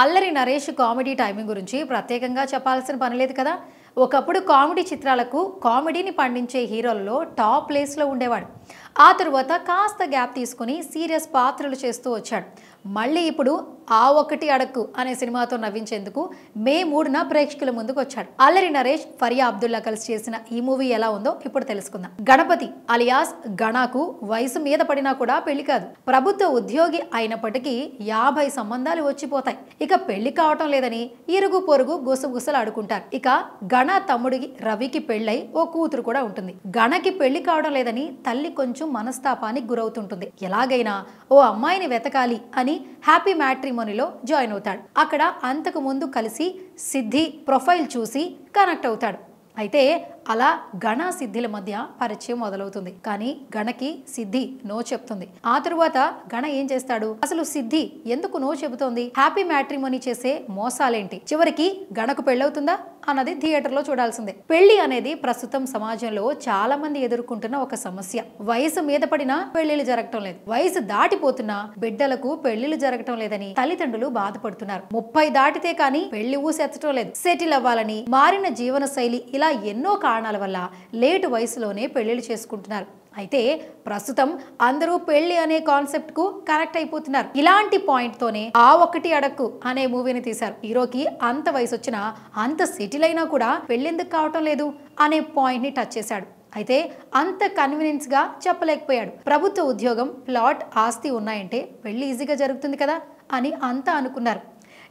అల్లరి Naresh comedy timing గురించి ప్రత్యేకంగా చెప్పాల్సిన పని లేదు కదా ఒకప్పుడు కామెడీ చిత్రాలకు కామెడీని పండించే హీరోల్లో టాప్ ప్లేస్లో ఉండేవాడు ఆ తరువాత కాస్త గ్యాప్ తీసుకుని సీరియస్ పాత్రలు చేస్తూ వచ్చాడు మళ్ళీ ఇప్పుడు ఆ ఒకటి అడక్కు అనే సినిమాతో నవ్వించేందుకు మే మూడున ప్రేక్షకుల ముందుకు వచ్చాడు అల్లరి నరేష్ ఫరియా అబ్దుల్లా కలిసి చేసిన ఈ మూవీ ఎలా ఉందో ఇప్పుడు తెలుసుకుందాం గణపతి అలియాస్ గణాకు వయసు మీద పడినా కూడా పెళ్లి కాదు ప్రభుత్వ ఉద్యోగి అయినప్పటికీ యాభై సంబంధాలు వచ్చిపోతాయి ఇక పెళ్లి కావటం లేదని ఇరుగు పొరుగు గుసగుసలు ఆడుకుంటారు ఇక గణ తమ్ముడికి రవికి పెళ్ళై ఓ కూతురు కూడా ఉంటుంది గణకి పెళ్లి కావడం లేదని తల్లి కొంచెం కొంచెం మనస్తాపానికి గురవుతుంటుంది ఎలాగైనా ఓ అమ్మాయిని వెతకాలి అని హ్యాపీ మ్యాట్రిమోనీలో జాయిన్ అవుతాడు అక్కడ అంతకు ముందు కలిసి సిద్ధి ప్రొఫైల్ చూసి కనెక్ట్ అవుతాడు అయితే అలా గణ సిద్ధిల మధ్య పరిచయం మొదలవుతుంది కానీ గణకి సిద్ధి నో చెప్తుంది ఆ తరువాత గణ ఏం చేస్తాడు అసలు సిద్ధి ఎందుకు నో చెబుతోంది హ్యాపీ మ్యాట్రిమోనీ చేసే మోసాలేంటి చివరికి గణకు పెళ్ళవుతుందా అన్నది థియేటర్ లో చూడాల్సిందే పెళ్లి అనేది ప్రస్తుతం సమాజంలో చాలా మంది ఎదుర్కొంటున్న ఒక సమస్య వయసు మీద పడినా పెళ్లిళ్ళు జరగటం లేదు వయసు దాటిపోతున్నా బిడ్డలకు పెళ్లిళ్ళు జరగటం లేదని తల్లిదండ్రులు బాధపడుతున్నారు ముప్పై దాటితే కానీ పెళ్లి ఊసెత్తటం లేదు సెటిల్ అవ్వాలని మారిన జీవన శైలి ఇలా ఎన్నో కారణాల వల్ల లేటు వయసులోనే పెళ్లిళ్ళు చేసుకుంటున్నారు అయితే ప్రస్తుతం అందరూ పెళ్లి అనే కాన్సెప్ట్ కు కనెక్ట్ అయిపోతున్నారు ఇలాంటి పాయింట్ తోనే ఆ ఒకటి అడక్కు అనే మూవీని తీశారు హీరోకి అంత వయసు వచ్చినా అంత సెటిల్ అయినా కూడా పెళ్ళెందుకు కావటం లేదు అనే పాయింట్ ని టచ్ చేశాడు అయితే అంత కన్వీనియన్స్గా చెప్పలేకపోయాడు ప్రభుత్వ ఉద్యోగం ప్లాట్ ఆస్తి ఉన్నాయంటే పెళ్లి ఈజీగా జరుగుతుంది కదా అని అంతా అనుకున్నారు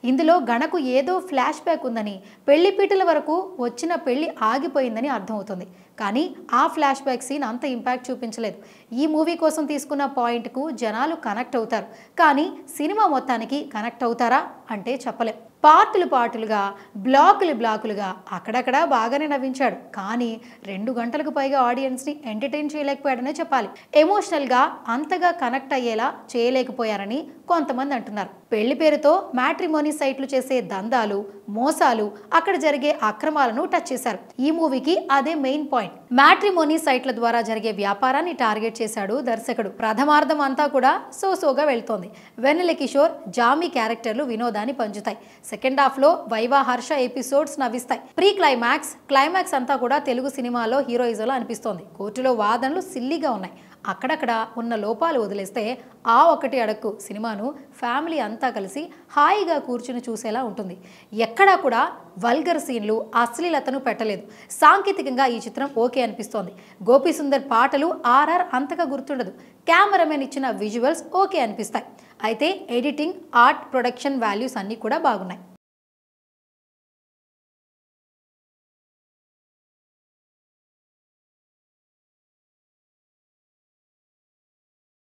ఇందులో గణకు ఏదో ఫ్లాష్ బ్యాక్ ఉందని పెళ్లి పీటల వరకు వచ్చిన పెళ్లి ఆగిపోయిందని అర్థమవుతుంది కానీ ఆ ఫ్లాష్ బ్యాక్ సీన్ అంత ఇంపాక్ట్ చూపించలేదు ఈ మూవీ కోసం తీసుకున్న పాయింట్కు జనాలు కనెక్ట్ అవుతారు కానీ సినిమా మొత్తానికి కనెక్ట్ అవుతారా అంటే చెప్పలేం పార్టులు పార్టులుగా బ్లాకులు బ్లాకులుగా అక్కడక్కడ బాగానే నవ్వించాడు కానీ రెండు గంటలకు పైగా ఆడియన్స్ని ఎంటర్టైన్ చేయలేకపోయాడనే చెప్పాలి ఎమోషనల్గా అంతగా కనెక్ట్ అయ్యేలా చేయలేకపోయారని కొంతమంది అంటున్నారు పెళ్లి పేరుతో మ్యాట్రిమోనీ సైట్లు చేసే దందాలు మోసాలు అక్కడ జరిగే అక్రమాలను టచ్ చేశారు ఈ మూవీకి అదే మెయిన్ పాయింట్ మ్యాట్రిమోనీ సైట్ల ద్వారా జరిగే వ్యాపారాన్ని టార్గెట్ చేశాడు దర్శకుడు ప్రథమార్థం అంతా కూడా సోసోగా వెళ్తోంది వెన్నెల కిషోర్ జామీ క్యారెక్టర్లు వినోదాన్ని పంచుతాయి సెకండ్ హాఫ్లో వైవా హర్ష ఎపిసోడ్స్ నవ్విస్తాయి ప్రీ క్లైమాక్స్ క్లైమాక్స్ అంతా కూడా తెలుగు సినిమాలో లో అనిపిస్తోంది కోర్టులో వాదనలు సిల్లీగా ఉన్నాయి అక్కడక్కడ ఉన్న లోపాలు వదిలేస్తే ఆ ఒకటి అడక్కు సినిమాను ఫ్యామిలీ అంతా కలిసి హాయిగా కూర్చుని చూసేలా ఉంటుంది ఎక్కడా కూడా వల్గర్ సీన్లు అశ్లీలతను పెట్టలేదు సాంకేతికంగా ఈ చిత్రం ఓకే అనిపిస్తోంది గోపీసుందర్ పాటలు ఆర్ఆర్ అంతగా గుర్తుండదు కెమెరామెన్ ఇచ్చిన విజువల్స్ ఓకే అనిపిస్తాయి అయితే ఎడిటింగ్ ఆర్ట్ ప్రొడక్షన్ వాల్యూస్ అన్నీ కూడా బాగున్నాయి